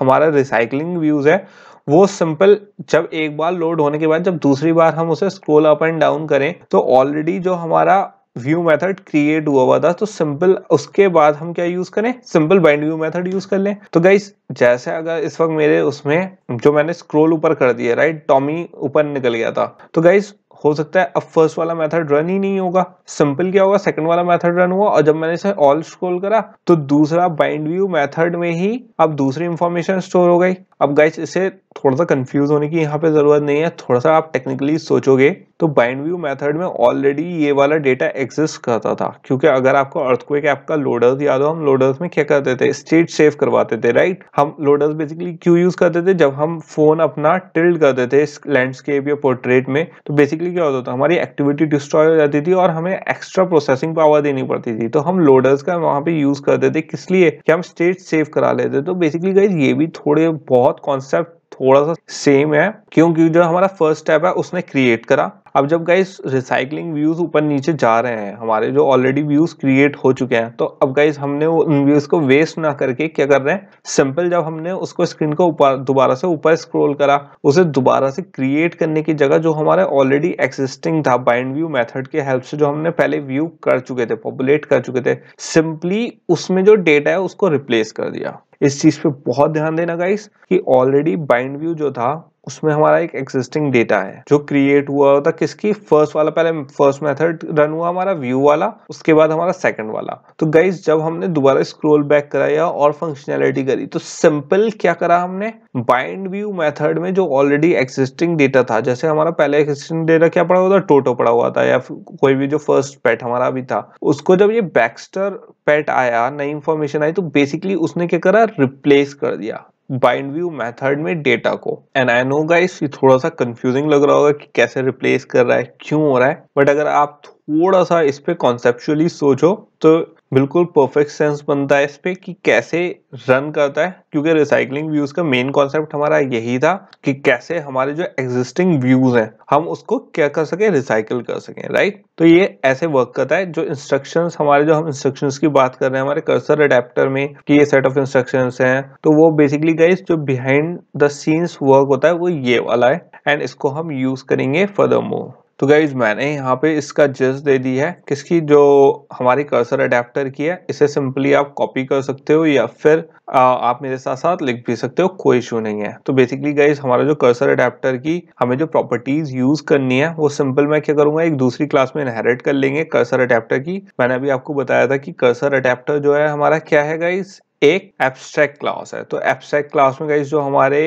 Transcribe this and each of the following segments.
हमारा recycling views है वो सिंपल जब एक बार लोड होने के बाद जब दूसरी बार हम उसे स्क्रोल अप एंड डाउन करें तो ऑलरेडी जो हमारा व्यू मेथड क्रिएट हुआ हुआ था तो सिंपल उसके बाद हम क्या यूज करें simple bind view method use कर लें तो गाइस जैसे अगर इस वक्त मेरे उसमें जो मैंने स्क्रोल ऊपर कर दिया राइट टॉमी ऊपर निकल गया था तो गाइस हो सकता है अब फर्स्ट वाला मेथड रन ही नहीं होगा सिंपल क्या होगा सेकंड वाला मेथड रन हुआ और जब मैंने इसे ऑल स्क्रोल करा तो दूसरा बाइंड व्यू मेथड में ही अब दूसरी इंफॉर्मेशन स्टोर हो गई अब गाइस इसे थोड़ा सा कंफ्यूज होने की यहाँ पे जरूरत नहीं है थोड़ा सा आप टेक्निकली सोचोगे तो बाइंड व्यू मेथड में ऑलरेडी ये वाला डेटा एग्जिस्ट करता था क्योंकि अगर आपको अर्थक्वेक ऐप का लोडर्स याद हो हम लोडर्स में क्या करते थे स्टेट सेव करवाते थे राइट हम लोडर्स बेसिकली क्यों यूज करते थे जब हम फोन अपना टिल्ड करते थे लैंडस्केप या पोर्ट्रेट में तो बेसिकली क्या होता था हमारी एक्टिविटी डिस्ट्रॉय हो जाती थी और हमें एक्स्ट्रा प्रोसेसिंग पावर देनी पड़ती थी तो हम लोडर्स का वहां पे यूज करते थे किस लिए कि हम स्टेट सेव करा लेते तो बेसिकली गाइज ये भी थोड़े बहुत कॉन्सेप्ट थोड़ा सा सेम है क्योंकि जो हमारा फर्स्ट स्टेप है उसने क्रिएट करा अब जब गाइस रिसाइकलिंग व्यूज ऊपर नीचे जा रहे हैं हमारे जो ऑलरेडी व्यूज क्रिएट हो चुके हैं तो अब गाइस हमने उन व्यूज को वेस्ट ना करके क्या कर रहे हैं सिंपल जब हमने उसको स्क्रीन को ऊपर दोबारा से ऊपर स्क्रोल करा उसे दोबारा से क्रिएट करने की जगह जो हमारे ऑलरेडी एक्सिस्टिंग था बाइंड व्यू मेथड के हेल्प से जो हमने पहले व्यू कर चुके थे पॉपुलेट कर चुके थे सिंपली उसमें जो डेटा है उसको रिप्लेस कर दिया इस चीज पे बहुत ध्यान देना गाइस कि ऑलरेडी बाइंड व्यू जो था उसमें हमारा एक एग्जिस्टिंग डेटा है जो क्रिएट हुआ था किसकी फर्स्ट वाला पहले फर्स्ट मेथड रन हुआ हमारा व्यू वाला उसके बाद हमारा सेकंड वाला तो गाइज जब हमने दोबारा स्क्रोल बैक कराया और फंक्शनैलिटी करी तो सिंपल क्या करा हमने बाइंड व्यू मेथड में जो ऑलरेडी एग्जिस्टिंग डेटा था जैसे हमारा पहले एग्जिस्टिंग डेटा क्या पड़ा हुआ था टोटो पड़ा हुआ था या कोई भी जो फर्स्ट पैट हमारा भी था उसको जब ये बैक्स्टर पैट आया नई इंफॉर्मेशन आई तो बेसिकली उसने क्या करा रिप्लेस कर दिया बाइंड व्यू मेथड में डेटा को एंड आई नो गाइस ये थोड़ा सा कंफ्यूजिंग लग रहा होगा कि कैसे रिप्लेस कर रहा है क्यों हो रहा है बट अगर आप थोड़ा सा इस पर कॉन्सेप्चुअली सोचो तो बिल्कुल परफेक्ट सेंस बनता है इस पर कि कैसे रन करता है क्योंकि रिसाइकलिंग व्यूज का मेन कॉन्सेप्ट हमारा यही था कि कैसे हमारे जो एग्जिस्टिंग व्यूज हैं हम उसको क्या कर सके रिसाइकल कर सकें राइट तो ये ऐसे वर्क करता है जो इंस्ट्रक्शंस हमारे जो हम इंस्ट्रक्शंस की बात कर रहे हैं हमारे कर्सर अडेप्टर में कि ये सेट ऑफ इंस्ट्रक्शंस हैं तो वो बेसिकली गाइस जो बिहाइंड द सीन्स वर्क होता है वो ये वाला है एंड इसको हम यूज करेंगे फर्दर मोर तो गाइज मैंने यहाँ पे इसका जस्ट दे दी है किसकी जो हमारी कर्सर अडेप्टर की है इसे सिंपली आप कॉपी कर सकते हो या फिर आप मेरे साथ साथ लिख भी सकते हो कोई इशू नहीं है तो बेसिकली गाइज हमारा जो कर्सर अडेप्टर की हमें जो प्रॉपर्टीज यूज करनी है वो सिंपल मैं क्या करूंगा एक दूसरी क्लास में इनहेरिट कर लेंगे कर्सर अडेप्टर की मैंने अभी आपको बताया था कि कर्सर अडेप्टर जो है हमारा क्या है गाइज एक एब्स्ट्रैक्ट क्लास है तो एब्स्ट्रैक्ट क्लास में गाइज जो हमारे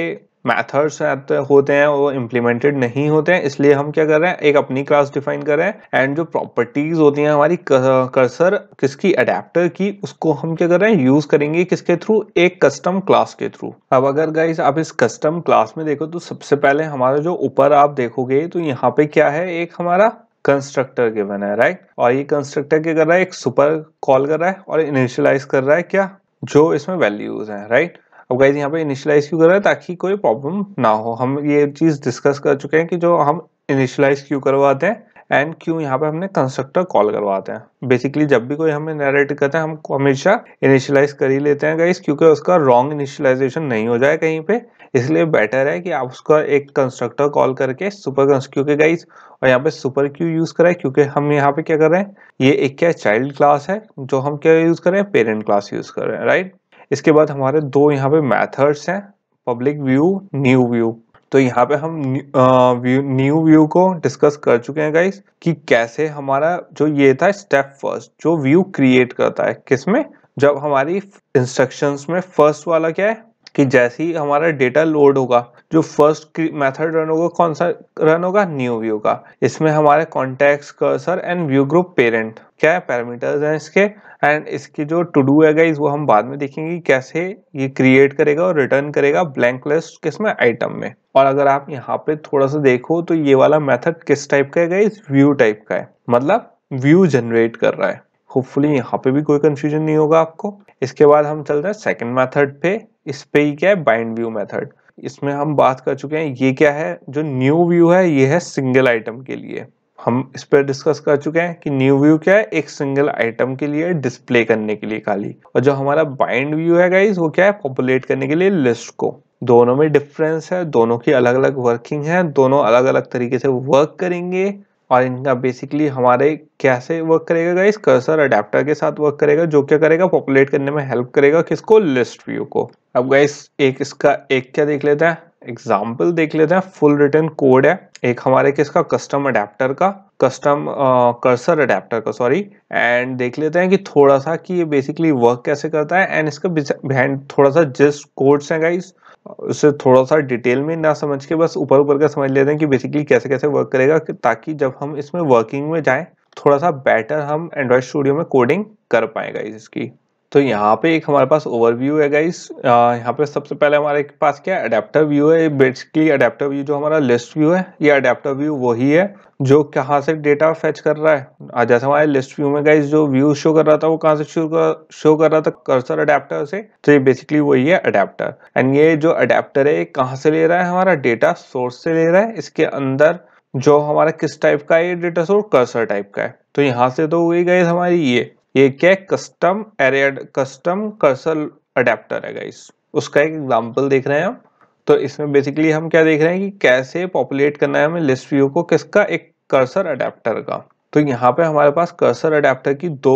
मैथड्स होते हैं वो इम्प्लीमेंटेड नहीं होते हैं इसलिए हम क्या कर रहे हैं एक अपनी क्लास डिफाइन कर रहे हैं एंड जो प्रॉपर्टीज होती हैं हमारी कर्सर किसकी अडेप्टर की उसको हम क्या कर रहे हैं यूज करेंगे किसके थ्रू एक कस्टम क्लास के थ्रू अब अगर गाइज आप इस कस्टम क्लास में देखो तो सबसे पहले हमारा जो ऊपर आप देखोगे तो यहाँ पे क्या है एक हमारा कंस्ट्रक्टर बना है राइट और ये कंस्ट्रक्टर क्या कर रहा है एक सुपर कॉल कर रहा है और इनिशियलाइज कर रहा है क्या जो इसमें वैल्यूज है राइट अब गाइज यहाँ पे इनिशलाइज क्यों कर रहा है ताकि कोई प्रॉब्लम ना हो हम ये चीज़ डिस्कस कर चुके हैं कि जो हम इनिशलाइज क्यों करवाते हैं एंड क्यों यहाँ पे हमने कंस्ट्रक्टर कॉल करवाते हैं बेसिकली जब भी कोई हमें नैरेट करते हैं हम हमेशा इनिशियलाइज कर ही लेते हैं गाइज क्योंकि उसका रॉन्ग इनिशियलाइजेशन नहीं हो जाए कहीं पे इसलिए बेटर है कि आप उसका एक कंस्ट्रक्टर कॉल करके सुपर क्योंकि गाइज और यहाँ पे सुपर क्यू यूज करें क्योंकि हम यहाँ पे क्या कर रहे हैं ये एक क्या चाइल्ड क्लास है जो हम क्या यूज करें पेरेंट क्लास यूज कर रहे हैं राइट इसके बाद हमारे दो यहाँ पे मैथड्स हैं पब्लिक व्यू न्यू व्यू तो यहाँ पे हम न्यू व्यू को डिस्कस कर चुके हैं गाइस कि कैसे हमारा जो ये था स्टेप फर्स्ट जो व्यू क्रिएट करता है किसमें जब हमारी इंस्ट्रक्शंस में फर्स्ट वाला क्या है कि जैसे ही हमारा डेटा लोड होगा जो फर्स्ट मेथड रन होगा कौन सा रन होगा न्यू व्यू का इसमें हमारे context cursor and view group parent क्या है पैरामीटर्स हैं इसके एंड इसके जो टू डू है गाइज वो हम बाद में देखेंगे कैसे ये क्रिएट करेगा और रिटर्न करेगा ब्लैंक लिस्ट किसमें आइटम में और अगर आप यहाँ पे थोड़ा सा देखो तो ये वाला मेथड किस टाइप का है गाइज व्यू टाइप का है मतलब व्यू जनरेट कर रहा है होपफुली यहाँ पे भी कोई कंफ्यूजन नहीं होगा आपको इसके बाद हम चलते हैं सेकेंड मैथड पे इस पे ही क्या है बाइंड व्यू मैथड इसमें हम बात कर चुके हैं ये क्या है जो न्यू व्यू है ये है सिंगल आइटम के लिए हम इस पर डिस्कस कर चुके हैं कि न्यू व्यू क्या है एक सिंगल आइटम के लिए डिस्प्ले करने के लिए खाली और जो हमारा बाइंड व्यू है गाइज वो क्या है पॉपुलेट करने के लिए लिस्ट को दोनों में डिफरेंस है दोनों की अलग अलग वर्किंग है दोनों अलग अलग तरीके से वर्क करेंगे और इनका बेसिकली हमारे कैसे वर्क करेगा गाइस कर्सर अडेप्टर के साथ वर्क करेगा जो क्या करेगा पॉपुलेट करने में हेल्प करेगा किसको लिस्ट व्यू को अब गाइस एक इसका एक क्या देख लेते हैं एग्जाम्पल देख लेते हैं फुल रिटर्न कोड है एक हमारे किसका कस्टम अडेप्टर का कस्टम कर्सर अडेप्टर का सॉरी एंड देख लेते हैं कि थोड़ा सा कि ये बेसिकली वर्क कैसे करता है एंड इसका बिहाइंड थोड़ा सा जिस कोड्स हैं गाइस उसे थोड़ा सा डिटेल में ना समझ के बस ऊपर ऊपर का समझ लेते हैं कि बेसिकली कैसे कैसे वर्क करेगा ताकि जब हम इसमें वर्किंग में जाएं थोड़ा सा बेटर हम एंड्रॉयड स्टूडियो में कोडिंग कर पाएगा इसकी तो यहाँ पे एक हमारे पास ओवरव्यू है गाइस यहाँ पे सबसे पहले हमारे पास क्या है अडेप्टर व्यू है बेसिकली अडेप्टर व्यू जो हमारा लिस्ट व्यू है ये अडेप्टर व्यू वही है जो कहाँ से डेटा फेच कर रहा है जैसे हमारे लिस्ट व्यू में गाइस जो व्यू शो कर रहा था वो कहाँ से शो कर शो कर रहा था कर्सर अडेप्टर से तो ये बेसिकली वही है अडेप्टर एंड ये जो अडेप्टर है ये कहाँ से ले रहा है हमारा डेटा सोर्स से ले रहा है इसके अंदर जो हमारा किस टाइप का ये डेटा सोर्स कर्सर टाइप का है तो यहाँ से तो हुई गई हमारी ये ये क्या custom array custom cursor adapter है गाइस उसका एक एग्जांपल देख रहे हैं हम तो इसमें बेसिकली हम क्या देख रहे हैं कि कैसे पॉपुलेट करना है हमें लिस्ट व्यू को किसका एक कर्सर अडेप्टर का तो यहाँ पे हमारे पास कर्सर अडेप्टर की दो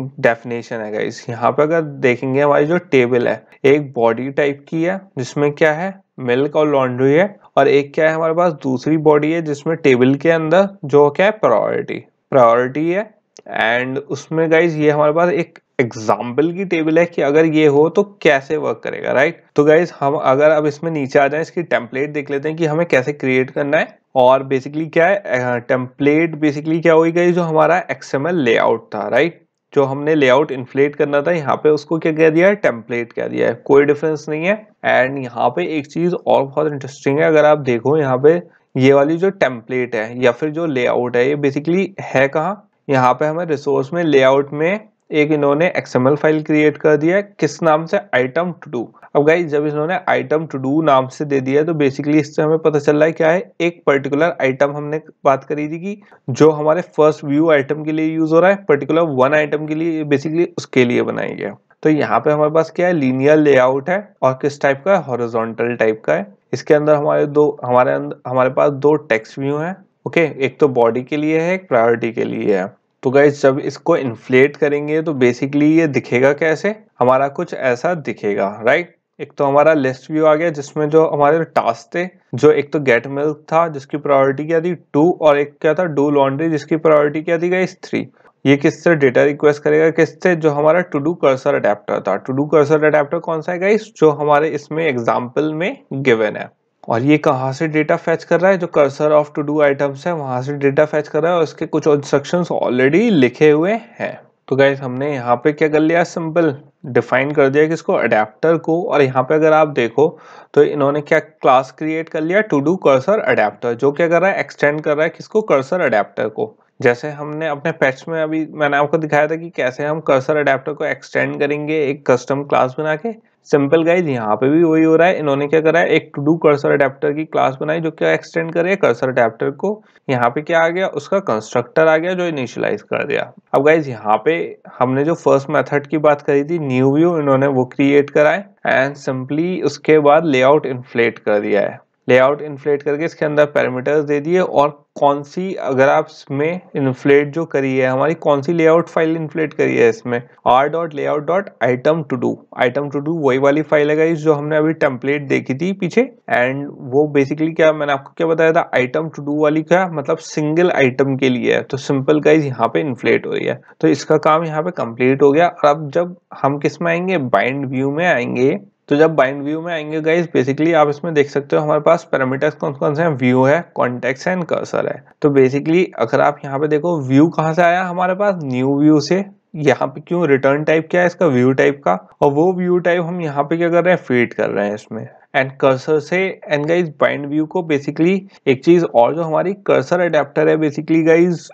डेफिनेशन है गाइस यहाँ पे अगर देखेंगे हमारी जो टेबल है एक बॉडी टाइप की है जिसमें क्या है मिल्क और लॉन्ड्री है और एक क्या है हमारे पास दूसरी बॉडी है जिसमें टेबल के अंदर जो क्या है प्रायोरिटी प्रायोरिटी है एंड उसमें गाइज ये हमारे पास एक एग्जाम्पल की टेबल है कि अगर ये हो तो कैसे वर्क करेगा राइट तो गाइज हम अगर अब इसमें नीचे आ जाए इसकी टेम्पलेट देख लेते हैं कि हमें कैसे क्रिएट करना है और बेसिकली क्या है टेम्पलेट बेसिकली क्या हुई गई जो हमारा एक्सएमएल लेआउट था राइट जो हमने लेआउट इन्फ्लेट करना था यहाँ पे उसको क्या कह दिया है टेम्पलेट कह दिया है कोई डिफरेंस नहीं है एंड यहाँ पे एक चीज और बहुत इंटरेस्टिंग है अगर आप देखो यहाँ पे ये वाली जो टेम्पलेट है या फिर जो लेआउट है ये बेसिकली है कहाँ यहाँ पे हमें रिसोर्स में लेआउट में एक इन्होंने एक्सएमएल फाइल क्रिएट कर दिया है किस नाम से आइटम टू डू अब गाई जब इन्होंने आइटम टू डू नाम से दे दिया तो बेसिकली इससे हमें पता चल रहा है क्या है एक पर्टिकुलर आइटम हमने बात करी थी कि जो हमारे फर्स्ट व्यू आइटम के लिए यूज हो रहा है पर्टिकुलर वन आइटम के लिए बेसिकली उसके लिए बनाई गया तो यहाँ पे हमारे पास क्या है लीनियर लेआउट है और किस टाइप का है हॉरिजोंटल टाइप का है इसके अंदर हमारे दो हमारे अंदर हमारे पास दो टेक्स्ट व्यू है ओके एक तो बॉडी के लिए है एक प्रायोरिटी के लिए है तो गाइज जब इसको इन्फ्लेट करेंगे तो बेसिकली ये दिखेगा कैसे हमारा कुछ ऐसा दिखेगा राइट एक तो हमारा लिस्ट व्यू आ गया जिसमें जो हमारे टास्क थे जो एक तो गेट मिल्क था जिसकी प्रायोरिटी क्या थी टू और एक क्या था डू लॉन्ड्री जिसकी प्रायोरिटी क्या थी गाइज थ्री ये किससे डेटा रिक्वेस्ट करेगा किससे जो हमारा टू डू कर्सर अडेप्टर था टू डू कर्सर अडेप्टर कौन सा है गाइस जो हमारे इसमें एग्जाम्पल में गिवन है और ये कहाँ से डेटा फैच कर रहा है जो cursor of to do items है वहाँ से डेटा फैच कर रहा है और इसके कुछ इंस्ट्रक्शन ऑलरेडी लिखे हुए हैं तो गाइज हमने यहाँ पे क्या कर लिया सिंपल डिफाइन कर दिया कि इसको अडेप्टर को और यहाँ पे अगर आप देखो तो इन्होंने क्या क्लास क्रिएट कर लिया टू डू कर्सर अडेप्टर जो क्या कर रहा है एक्सटेंड कर रहा है किसको कर्सर अडेप्टर को जैसे हमने अपने पैच में अभी मैंने आपको दिखाया था कि कैसे हम कर्सर अडेप्टर को एक्सटेंड करेंगे एक कस्टम क्लास बना के सिंपल गाइज यहाँ पे भी वही हो रहा है इन्होंने क्या करा है एक टू डू कर्सर अडेप्टर की क्लास बनाई जो क्या एक्सटेंड करे कर्सर अडेप्टर को यहाँ पे क्या आ गया उसका कंस्ट्रक्टर आ गया जो इनिशियलाइज कर दिया अब गाइज यहाँ पे हमने जो फर्स्ट मेथड की बात करी थी न्यू व्यू इन्होंने वो क्रिएट कराए एंड सिंपली उसके बाद लेआउट इन्फ्लेट कर दिया है लेआउट इन्फ्लेट करके इसके अंदर पैरामीटर्स दे दिए और कौन सी अगर आप इसमें इन्फ्लेट जो करी है हमारी कौन सी लेआउट फाइल इन्फ्लेट करी है इसमें R dot layout dot item to do item to do वही वाली फाइल है जो हमने अभी टेम्पलेट देखी थी पीछे एंड वो बेसिकली क्या मैंने आपको क्या बताया था आइटम टू डू वाली क्या मतलब सिंगल आइटम के लिए है तो सिंपल गाइज यहाँ पे इन्फ्लेट हो रही है तो इसका काम यहाँ पे कम्प्लीट हो गया और अब जब हम किस में आएंगे बाइंड व्यू में आएंगे तो जब बाइंड व्यू में आएंगे गाइज बेसिकली आप इसमें देख सकते हो हमारे पास पैरामीटर्स कौन कौन से हैं व्यू है कॉन्टेक्स है एंड कर्सर है तो बेसिकली अगर आप यहाँ पे देखो व्यू कहाँ से आया हमारे पास न्यू व्यू से यहाँ पे क्यों रिटर्न टाइप क्या है इसका व्यू टाइप का और वो व्यू टाइप हम यहाँ पे क्या कर रहे हैं फीड कर रहे हैं इसमें एंड कर्सर से एंड गाइज बाइंड व्यू को बेसिकली एक चीज और जो हमारी कर्सर अडेप्टर है बेसिकली गाइज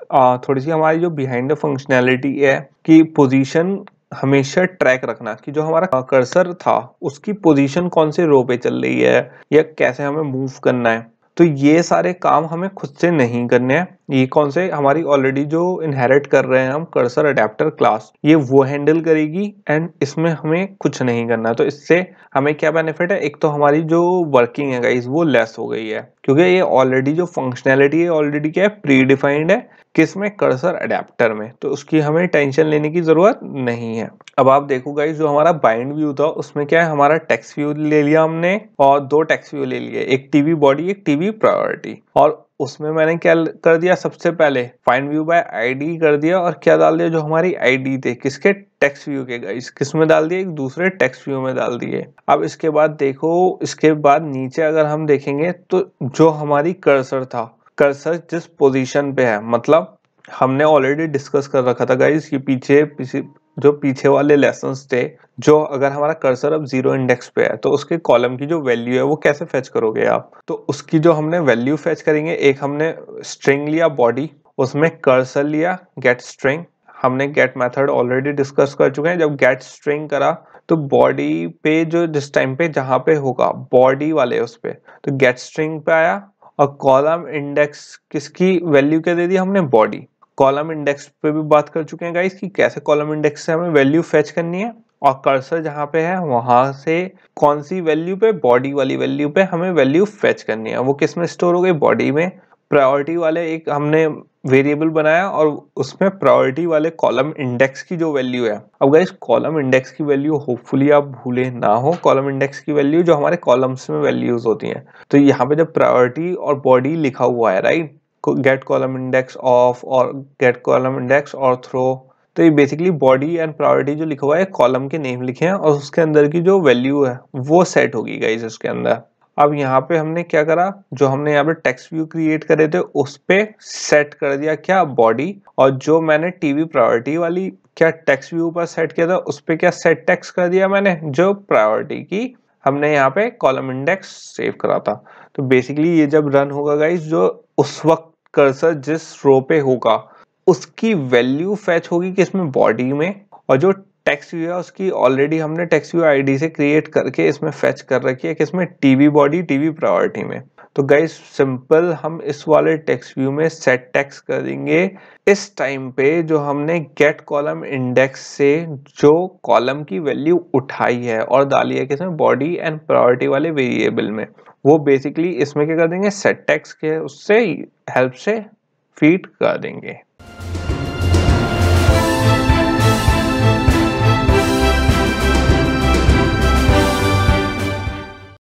थोड़ी सी हमारी जो बिहाइंड फंक्शनैलिटी है कि पोजीशन हमेशा ट्रैक रखना कि जो हमारा कर्सर हाँ, था उसकी पोजीशन कौन से रो पे चल रही है या कैसे हमें मूव करना है तो ये सारे काम हमें खुद से नहीं करने हैं ये कौन से हमारी ऑलरेडी जो इनहेरिट कर रहे हैं हम कर्सर अडेप्टर क्लास ये वो हैंडल करेगी एंड इसमें हमें कुछ नहीं करना तो इससे हमें क्या बेनिफिट है एक तो हमारी जो वर्किंग है गाइज वो लेस हो गई है क्योंकि ये ऑलरेडी जो फंक्शनैलिटी है ऑलरेडी क्या है प्री डिफाइंड है किस में कर्सर अडेप्टर में तो उसकी हमें टेंशन लेने की ज़रूरत नहीं है अब आप देखो गाइज जो हमारा बाइंड व्यू था उसमें क्या है हमारा टेक्स व्यू ले लिया हमने और दो टेक्स व्यू ले लिए एक टीवी बॉडी एक टीवी प्रायोरिटी और उसमें मैंने क्या कर दिया सबसे पहले फाइन व्यू बाय आईडी कर दिया और क्या डाल दिया जो हमारी आईडी थे किसके टेक्स्ट व्यू के गाइस किस में डाल दिए एक दूसरे टेक्स्ट व्यू में डाल दिए अब इसके बाद देखो इसके बाद नीचे अगर हम देखेंगे तो जो हमारी कर्सर था कर्सर जिस पोजीशन पे है मतलब हमने ऑलरेडी डिस्कस कर रखा था गाइस कि पीछे जो पीछे वाले लेसन थे जो अगर हमारा कर्सर अब जीरो इंडेक्स पे है तो उसके कॉलम की जो वैल्यू है वो कैसे फेच करोगे आप तो उसकी जो हमने वैल्यू फेच करेंगे एक हमने स्ट्रिंग लिया बॉडी उसमें कर्सर लिया गेट स्ट्रिंग हमने गेट मेथड ऑलरेडी डिस्कस कर चुके हैं जब गेट स्ट्रिंग करा तो बॉडी पे जो जिस टाइम पे जहां पे होगा बॉडी वाले उस पर तो गेट स्ट्रिंग पे आया और कॉलम इंडेक्स किसकी वैल्यू क्या दे दी हमने बॉडी कॉलम इंडेक्स पे भी बात कर चुके हैं गाइस कि कैसे कॉलम इंडेक्स से हमें वैल्यू फेच करनी है और कर्सर जहाँ पे है वहां से कौन सी वैल्यू पे बॉडी वाली वैल्यू पे हमें वैल्यू फेच करनी है वो किस में स्टोर हो गई बॉडी में प्रायोरिटी वाले एक हमने वेरिएबल बनाया और उसमें प्रायोरिटी वाले कॉलम इंडेक्स की जो वैल्यू है अब इस कॉलम इंडेक्स की वैल्यू होपफुली आप भूले ना हो कॉलम इंडेक्स की वैल्यू जो हमारे कॉलम्स में वैल्यूज होती हैं तो यहाँ पे जब प्रायोरिटी और बॉडी लिखा हुआ है right get column index of और गेट कॉलम इंडेक्स और थ्रो तो ये बेसिकली बॉडी एंड प्रायोरिटी जो लिखा हुआ है कॉलम के नेम लिखे हैं और उसके अंदर की जो वैल्यू है वो सेट होगी गाइज उसके अंदर अब यहाँ पे हमने क्या करा जो हमने यहाँ पे टेक्स्ट व्यू क्रिएट करे थे उस पर सेट कर दिया क्या बॉडी और जो मैंने टीवी प्रायोरिटी वाली क्या टेक्स्ट व्यू पर सेट किया था उस पर क्या सेट टेक्स कर दिया मैंने जो प्रायोरिटी की हमने यहाँ पे कॉलम इंडेक्स सेव करा था तो बेसिकली ये जब रन होगा गाइज जो उस वक्त कर्सर जिस रो पे होगा उसकी वैल्यू फैच होगी किसमें बॉडी में और जो टेक्स व्यू है उसकी ऑलरेडी हमने टेक्स व्यू आईडी से क्रिएट करके इसमें फेच कर रखी है कि इसमें टीवी बॉडी टीवी प्रायोरिटी में तो गई सिंपल हम इस वाले टेक्स व्यू में सेट टैक्स करेंगे इस टाइम पे जो हमने गेट कॉलम इंडेक्स से जो कॉलम की वैल्यू उठाई है और डाली है किसमें बॉडी एंड प्रायोरिटी वाले वेरिएबल में वो बेसिकली इसमें क्या कर देंगे सेट टैक्स के उससे हेल्प से फीड कर देंगे